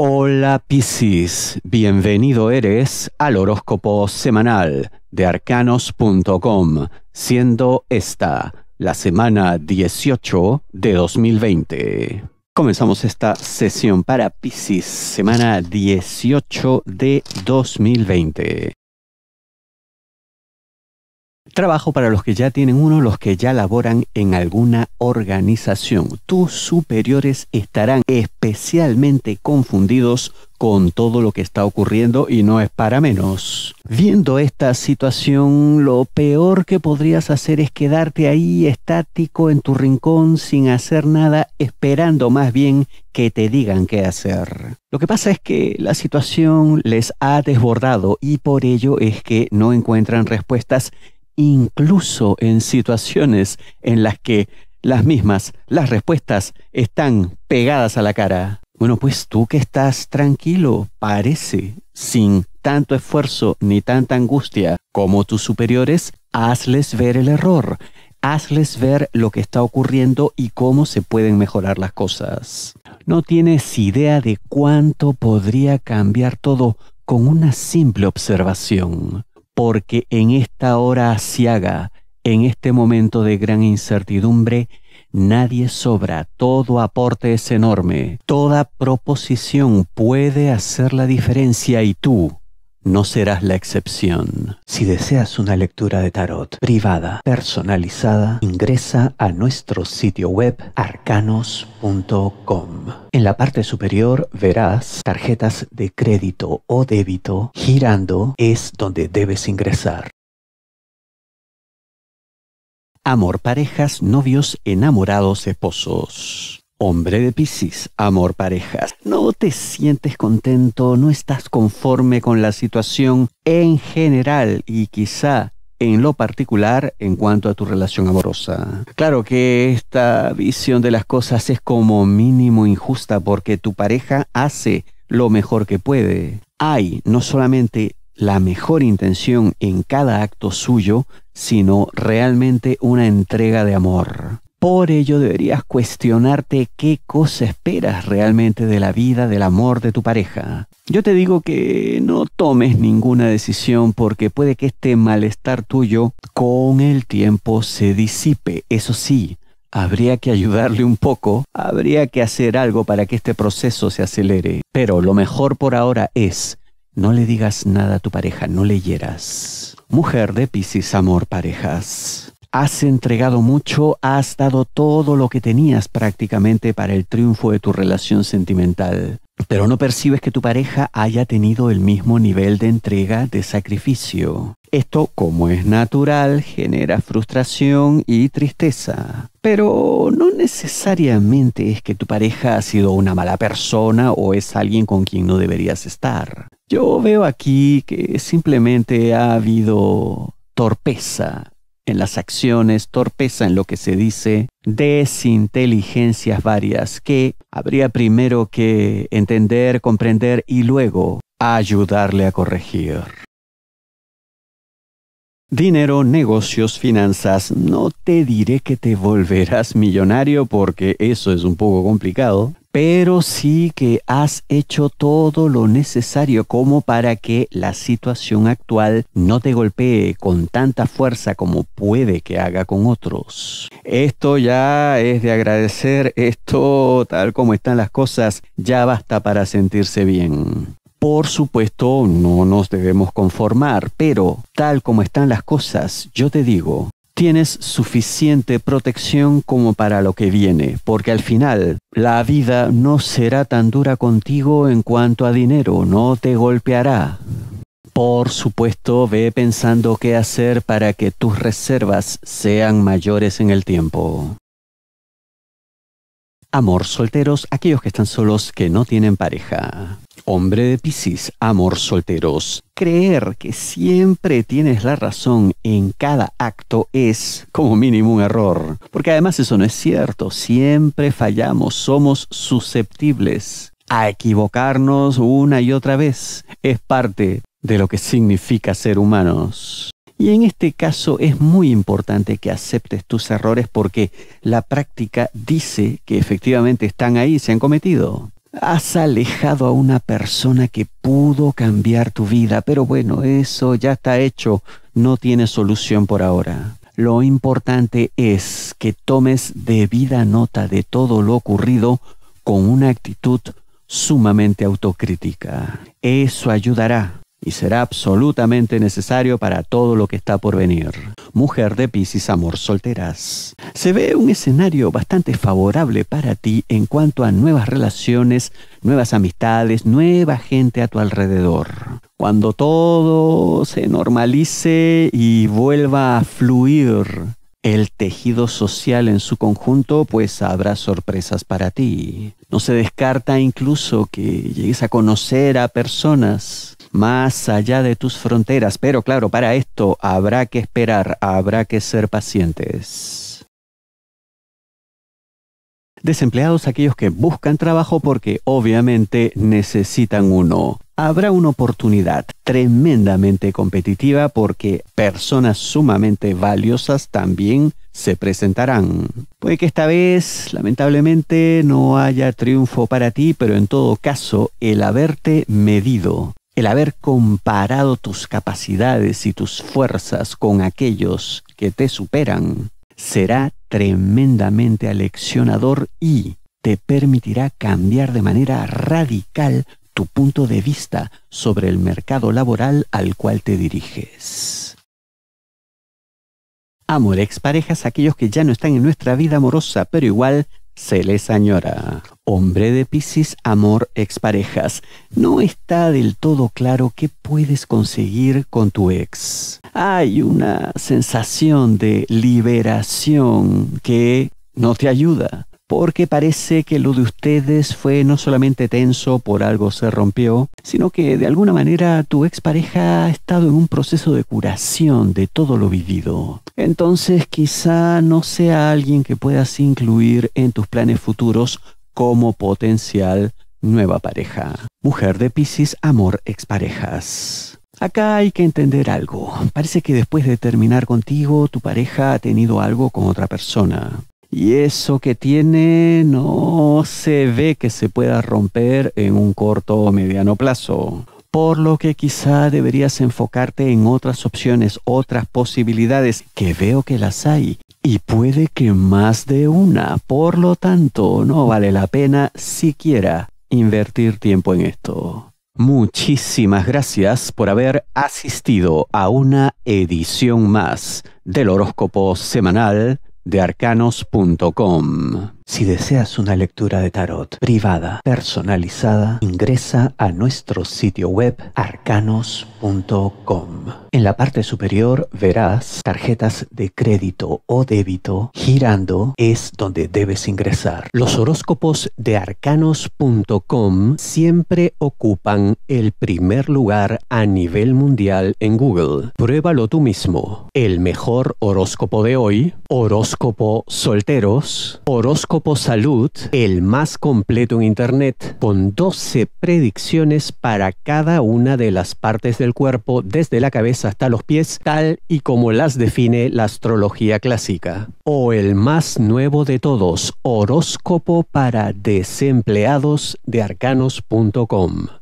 Hola Piscis, bienvenido eres al horóscopo semanal de arcanos.com, siendo esta la semana 18 de 2020. Comenzamos esta sesión para Piscis, semana 18 de 2020. Trabajo para los que ya tienen uno, los que ya laboran en alguna organización. Tus superiores estarán especialmente confundidos con todo lo que está ocurriendo y no es para menos. Viendo esta situación, lo peor que podrías hacer es quedarte ahí estático en tu rincón sin hacer nada, esperando más bien que te digan qué hacer. Lo que pasa es que la situación les ha desbordado y por ello es que no encuentran respuestas incluso en situaciones en las que las mismas, las respuestas, están pegadas a la cara. Bueno, pues tú que estás tranquilo, parece, sin tanto esfuerzo ni tanta angustia como tus superiores, hazles ver el error, hazles ver lo que está ocurriendo y cómo se pueden mejorar las cosas. No tienes idea de cuánto podría cambiar todo con una simple observación porque en esta hora asiaga, en este momento de gran incertidumbre, nadie sobra, todo aporte es enorme, toda proposición puede hacer la diferencia y tú, no serás la excepción. Si deseas una lectura de tarot privada, personalizada, ingresa a nuestro sitio web arcanos.com. En la parte superior verás tarjetas de crédito o débito. Girando es donde debes ingresar. Amor, parejas, novios, enamorados, esposos. Hombre de Piscis, amor parejas, no te sientes contento, no estás conforme con la situación en general y quizá en lo particular en cuanto a tu relación amorosa. Claro que esta visión de las cosas es como mínimo injusta porque tu pareja hace lo mejor que puede. Hay no solamente la mejor intención en cada acto suyo, sino realmente una entrega de amor. Por ello deberías cuestionarte qué cosa esperas realmente de la vida, del amor de tu pareja. Yo te digo que no tomes ninguna decisión porque puede que este malestar tuyo con el tiempo se disipe. Eso sí, habría que ayudarle un poco, habría que hacer algo para que este proceso se acelere. Pero lo mejor por ahora es, no le digas nada a tu pareja, no le hieras. Mujer de Piscis Amor Parejas. Has entregado mucho, has dado todo lo que tenías prácticamente para el triunfo de tu relación sentimental, pero no percibes que tu pareja haya tenido el mismo nivel de entrega, de sacrificio. Esto, como es natural, genera frustración y tristeza. Pero no necesariamente es que tu pareja ha sido una mala persona o es alguien con quien no deberías estar. Yo veo aquí que simplemente ha habido torpeza en las acciones, torpeza en lo que se dice, desinteligencias varias que habría primero que entender, comprender y luego ayudarle a corregir. Dinero, negocios, finanzas. No te diré que te volverás millonario porque eso es un poco complicado, pero sí que has hecho todo lo necesario como para que la situación actual no te golpee con tanta fuerza como puede que haga con otros. Esto ya es de agradecer, esto tal como están las cosas, ya basta para sentirse bien. Por supuesto, no nos debemos conformar, pero tal como están las cosas, yo te digo, tienes suficiente protección como para lo que viene, porque al final la vida no será tan dura contigo en cuanto a dinero, no te golpeará. Por supuesto, ve pensando qué hacer para que tus reservas sean mayores en el tiempo. Amor, solteros, aquellos que están solos que no tienen pareja. Hombre de Piscis, amor solteros. Creer que siempre tienes la razón en cada acto es, como mínimo, un error. Porque además eso no es cierto. Siempre fallamos, somos susceptibles a equivocarnos una y otra vez. Es parte de lo que significa ser humanos. Y en este caso es muy importante que aceptes tus errores porque la práctica dice que efectivamente están ahí, se han cometido. Has alejado a una persona que pudo cambiar tu vida, pero bueno, eso ya está hecho, no tiene solución por ahora. Lo importante es que tomes debida nota de todo lo ocurrido con una actitud sumamente autocrítica. Eso ayudará y será absolutamente necesario para todo lo que está por venir. Mujer de Piscis, amor solteras. Se ve un escenario bastante favorable para ti en cuanto a nuevas relaciones, nuevas amistades, nueva gente a tu alrededor. Cuando todo se normalice y vuelva a fluir el tejido social en su conjunto, pues habrá sorpresas para ti. No se descarta incluso que llegues a conocer a personas más allá de tus fronteras. Pero claro, para esto habrá que esperar, habrá que ser pacientes. Desempleados aquellos que buscan trabajo porque obviamente necesitan uno. Habrá una oportunidad tremendamente competitiva porque personas sumamente valiosas también se presentarán. Puede que esta vez, lamentablemente, no haya triunfo para ti, pero en todo caso, el haberte medido, el haber comparado tus capacidades y tus fuerzas con aquellos que te superan será tremendamente aleccionador y te permitirá cambiar de manera radical tu punto de vista sobre el mercado laboral al cual te diriges. Amores, parejas, aquellos que ya no están en nuestra vida amorosa, pero igual se les añora. Hombre de Piscis, amor, exparejas. No está del todo claro qué puedes conseguir con tu ex. Hay una sensación de liberación que no te ayuda porque parece que lo de ustedes fue no solamente tenso, por algo se rompió, sino que de alguna manera tu expareja ha estado en un proceso de curación de todo lo vivido. Entonces quizá no sea alguien que puedas incluir en tus planes futuros como potencial nueva pareja. Mujer de Pisces, amor exparejas. Acá hay que entender algo. Parece que después de terminar contigo, tu pareja ha tenido algo con otra persona. Y eso que tiene no se ve que se pueda romper en un corto o mediano plazo. Por lo que quizá deberías enfocarte en otras opciones, otras posibilidades, que veo que las hay. Y puede que más de una. Por lo tanto, no vale la pena siquiera invertir tiempo en esto. Muchísimas gracias por haber asistido a una edición más del horóscopo semanal de arcanos.com. Si deseas una lectura de tarot privada, personalizada, ingresa a nuestro sitio web arcanos.com. En la parte superior verás tarjetas de crédito o débito. Girando es donde debes ingresar. Los horóscopos de arcanos.com siempre ocupan el primer lugar a nivel mundial en Google. Pruébalo tú mismo. El mejor horóscopo de hoy, horóscopo solteros, horóscopo horóscopo salud, el más completo en Internet, con 12 predicciones para cada una de las partes del cuerpo, desde la cabeza hasta los pies, tal y como las define la astrología clásica. O el más nuevo de todos, horóscopo para desempleados de arcanos.com.